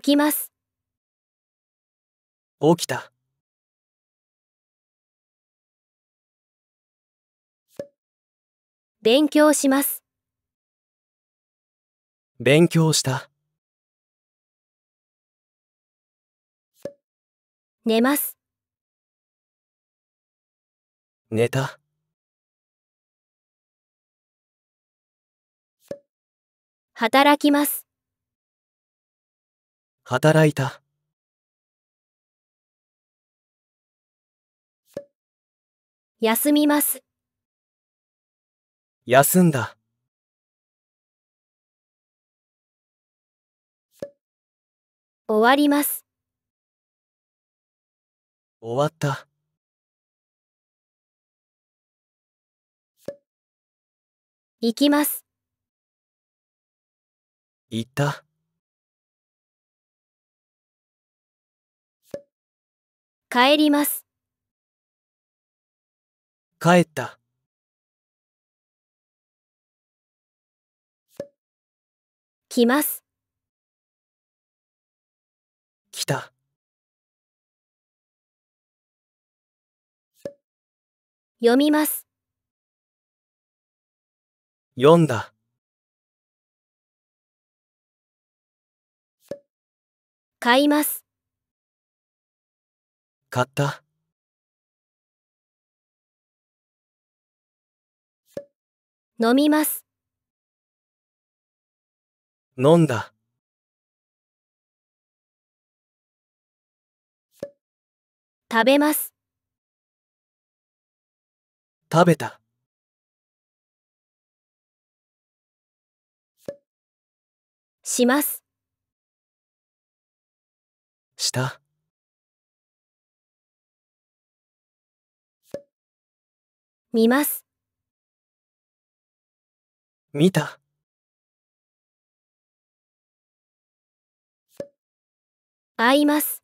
起きます起きた勉強します勉強した寝ます寝た働きます働いた。休みます。休んだ。終わります。終わった。行きます。行った。帰ります帰った来ます来た読みます読んだ買います買った飲みます飲んだ食べます食べたしますした。見ます。見た。会います。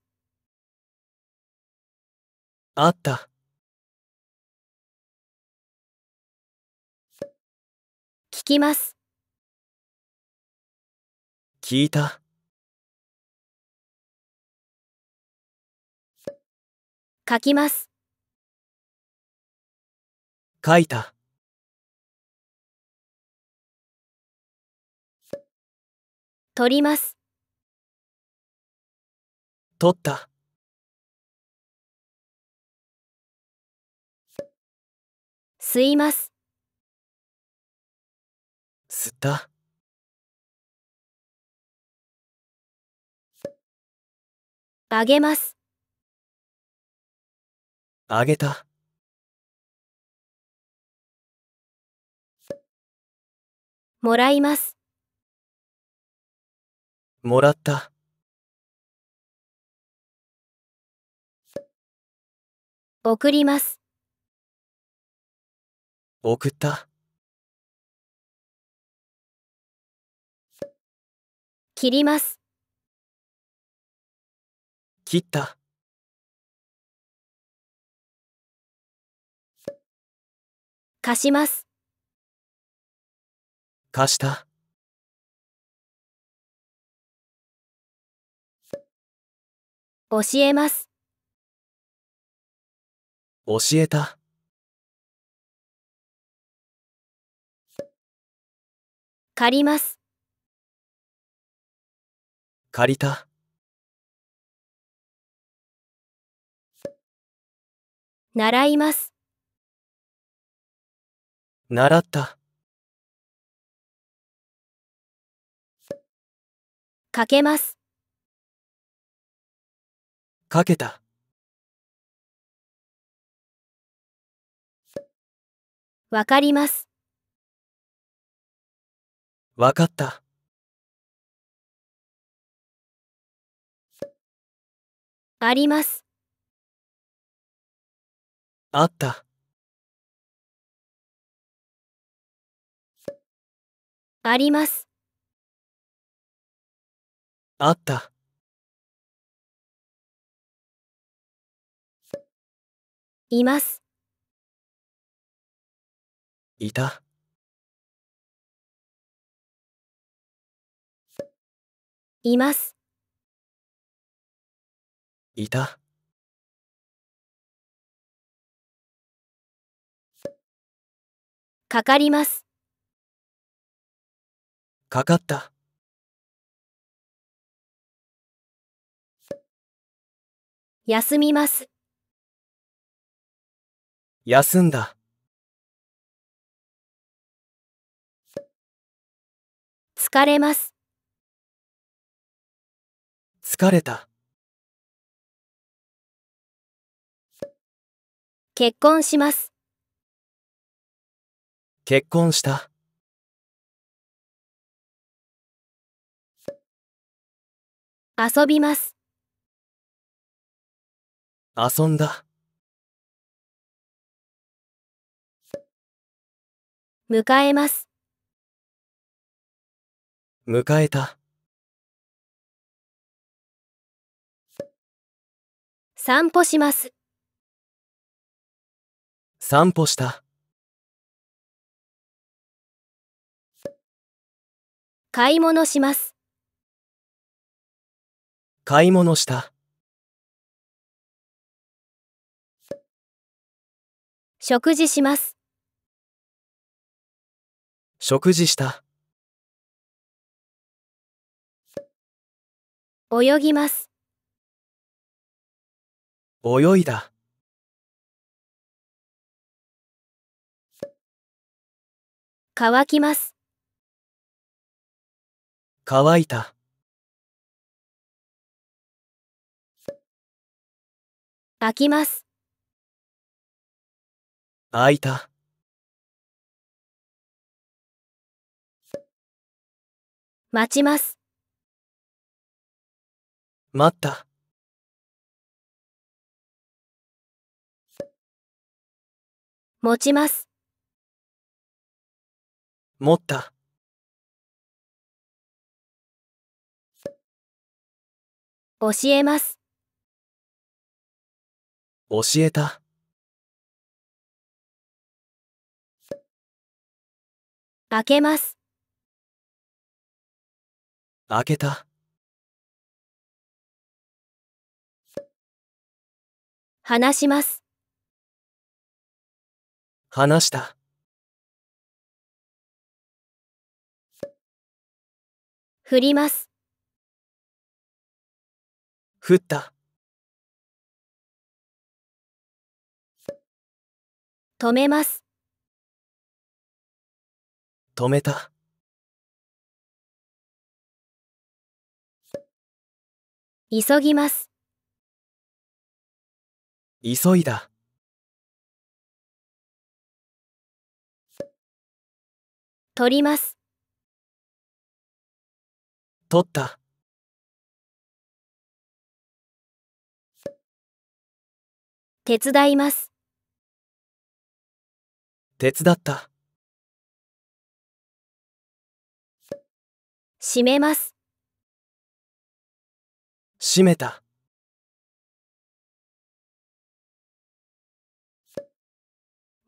会った。聞きます。聞いた。書きます。書いた。取ります。取った。吸います。吸った。あげます。あげた。もらいます。もらった。送ります。送った。切ります。切った。貸します。貸した教えます教えた借ります借りた習います習ったかけますかけたわかりますわかったありますあったありますあった。います。いた。います。いた。かかります。かかった。休みます。休んだ。疲れます。疲れた。結婚します。結婚した。遊びます。遊んだ迎えます迎えた散歩します散歩した買い物します買い物した。食事します食事した泳ぎます泳いだ乾きます乾いた開きます開いた。待ちます。待った。持ちます。持った。教えます。教えた。開けます。開けた。話します。話した。ふります。ふった。止めます。止めた。急ぎます。急いだ。取ります。取った。手伝います。手伝った。閉めます閉めた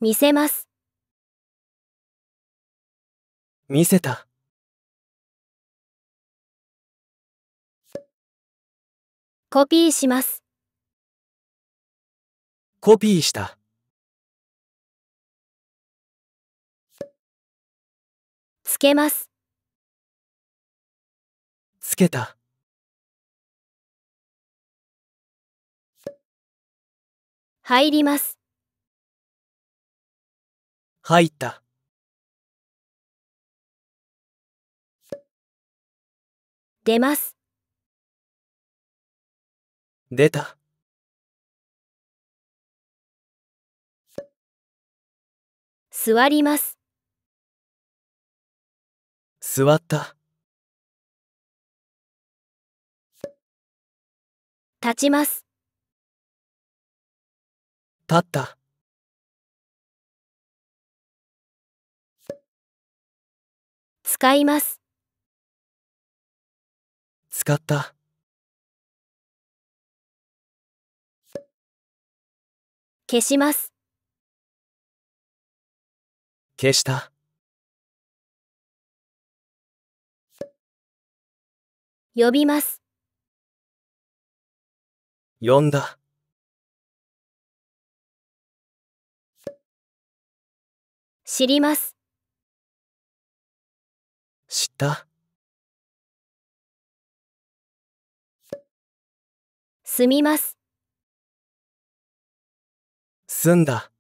見せます見せたコピーしますコピーしたつけますけた入ります入った出ます出た座ります座った立ちます立った使います使った消します消した呼びます呼んだ。知ります。知った住みます。住んだ。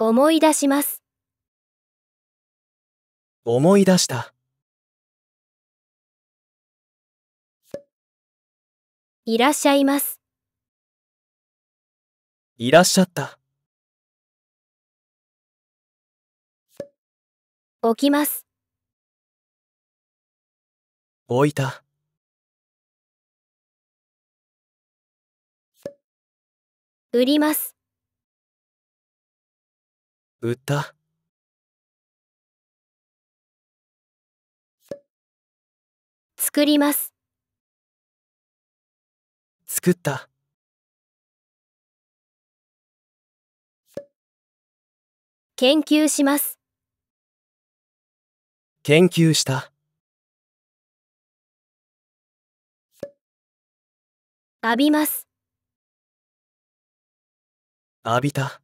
思い出します。思い出した。いらっしゃいます。いらっしゃった。起きます。置いた。売ります。売った。作ります。作った研究します研究した浴びます浴びた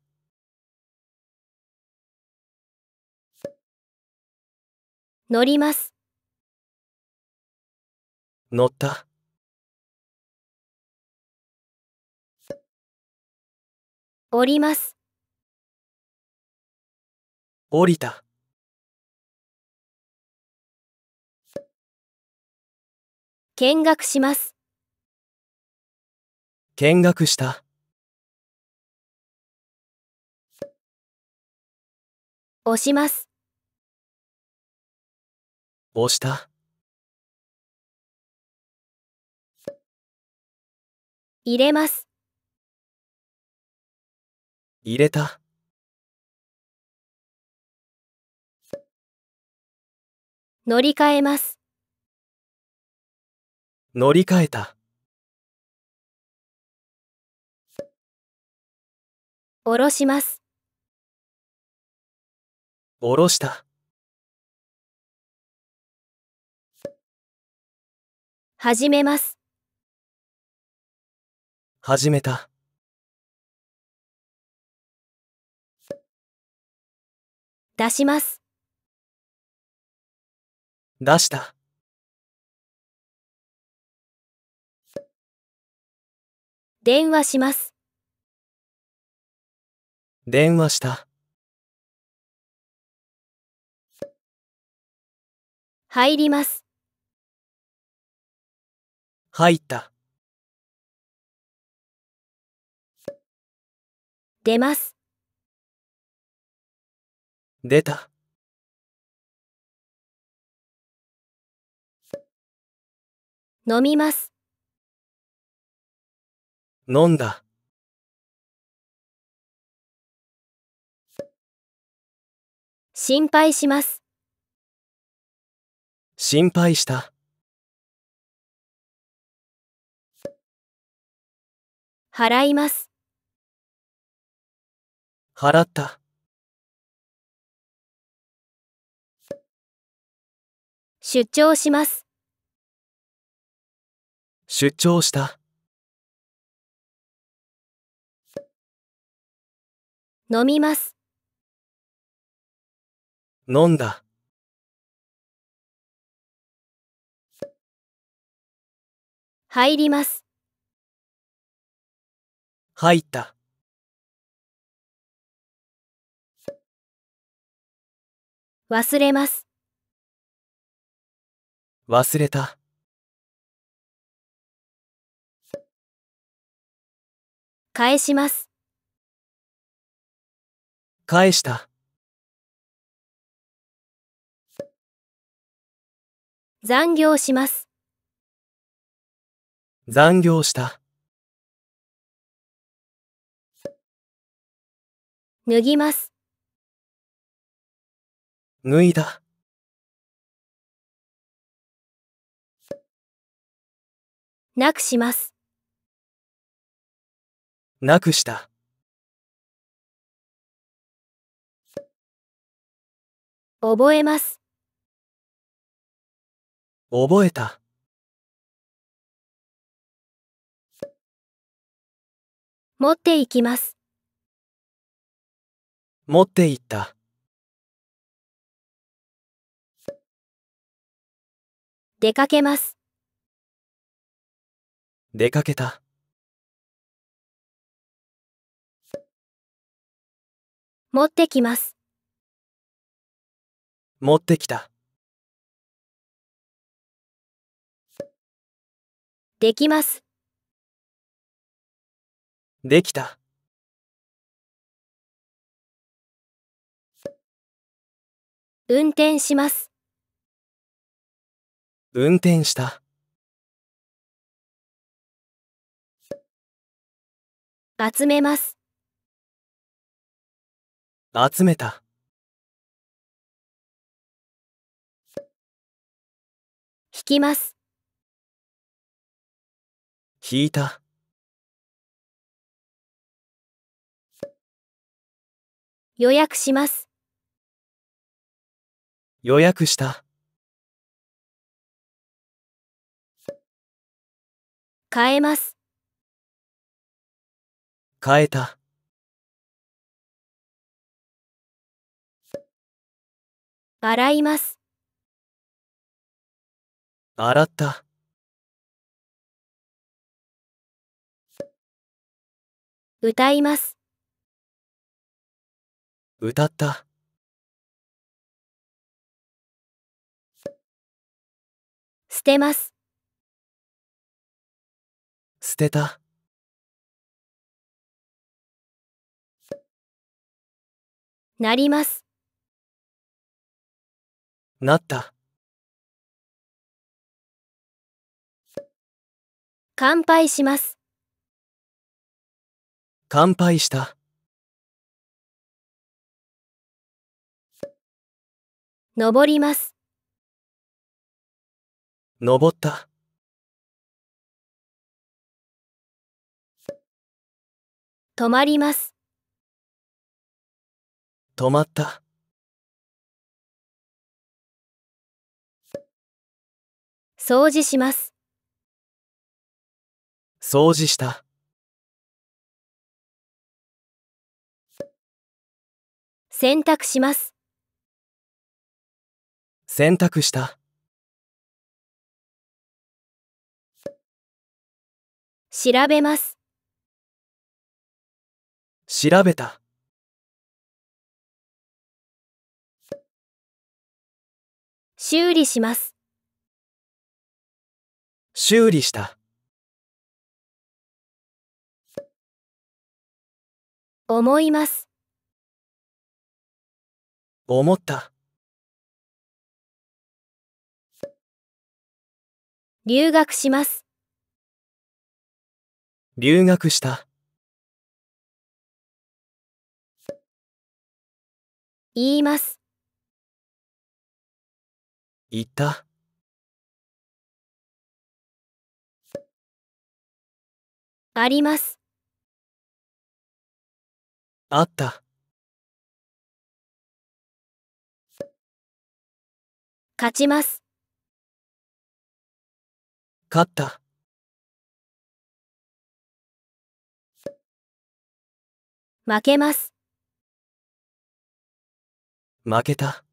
乗ります乗った降ります降りた見学します見学した押します押した入れます入れた。乗り換えます。乗り換えた。おろします。おろした。始めます。始めた。出します。出した。電話します。電話した。入ります。入った。出ます。出た。飲みます。飲んだ。心配します。心配した。払います。払った。出張します。出張した。飲みます。飲んだ。入ります。入った。忘れます。忘れた。返します。返した。残業します。残業した。脱ぎます。脱いだ。なくします。なくした。覚えます。覚えた。持っていきます。持っていった。出かけます。出かけた持ってきます持ってきたできますできた運転します運転した集めます集めた引きます引いた予約します予約した変えます変えた。洗います。洗った。歌います。歌った。捨てます。捨てた。なりますなった乾杯します乾杯した登ります登った止まります止まった。掃除します。掃除した。洗濯します。洗濯した。調べます。調べた。修理します。修理した。思います。思った。留学します。留学した。言います。言ったありますあった勝ちます勝った負けます負けた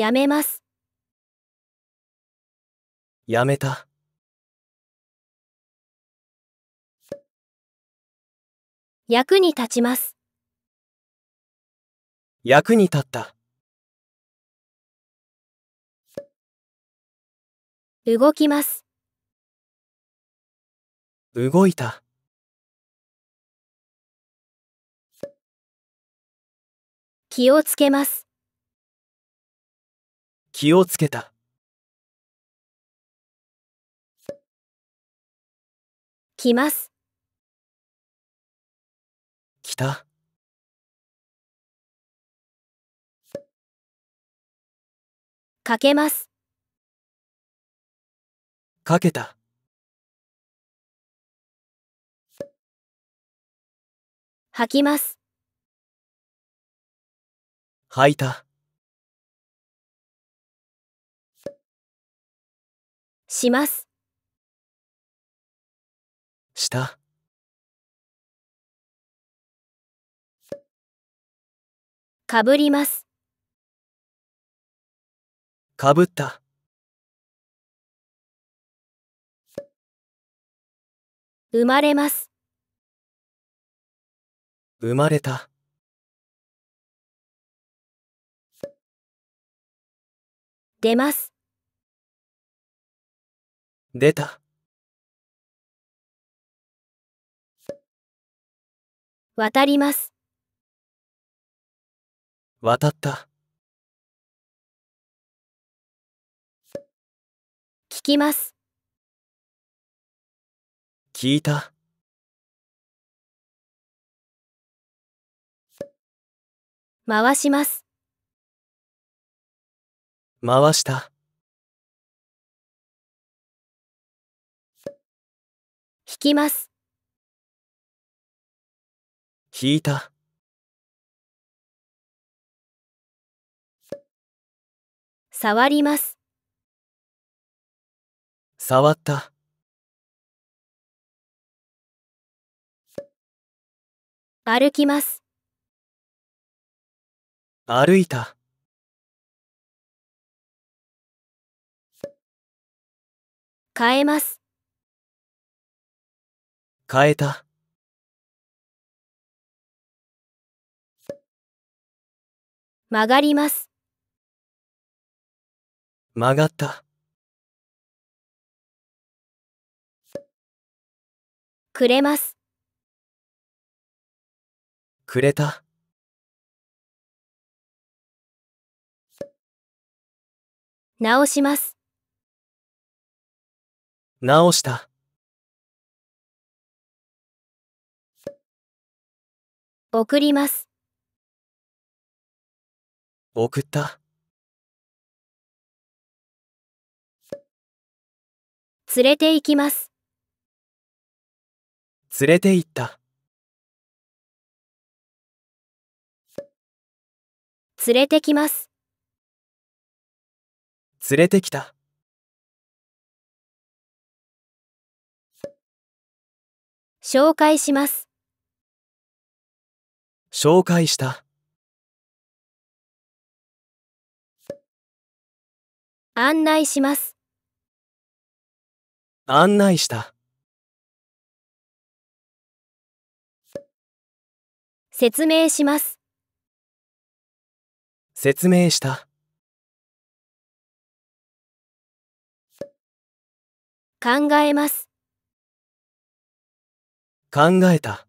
やめます。やめた。役に立ちます。役に立った。動きます。動いた。気をつけます。気をつけた来ます来たかけますかけた吐きます吐いたします。した。かぶります。かぶった。生まれます。生まれた。出ます。出た。渡ります。渡った。聞きます。聞いた。回します。回した。きます。引いた。触ります。触った。歩きます。歩いた。変えます。変えた曲がります曲がったくれますくれた直します直した送ります。送った。連れて行きます。連れて行った。連れてきます。連れてきた。紹介します。紹介した案内します案内した説明します説明した考えます考えた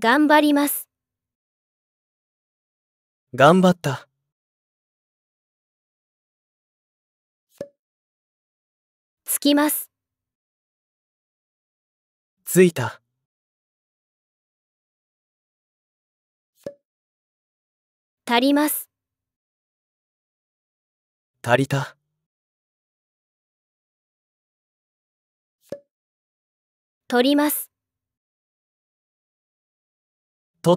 頑張ります頑張ったつきますついた足ります足りた取ります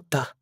取った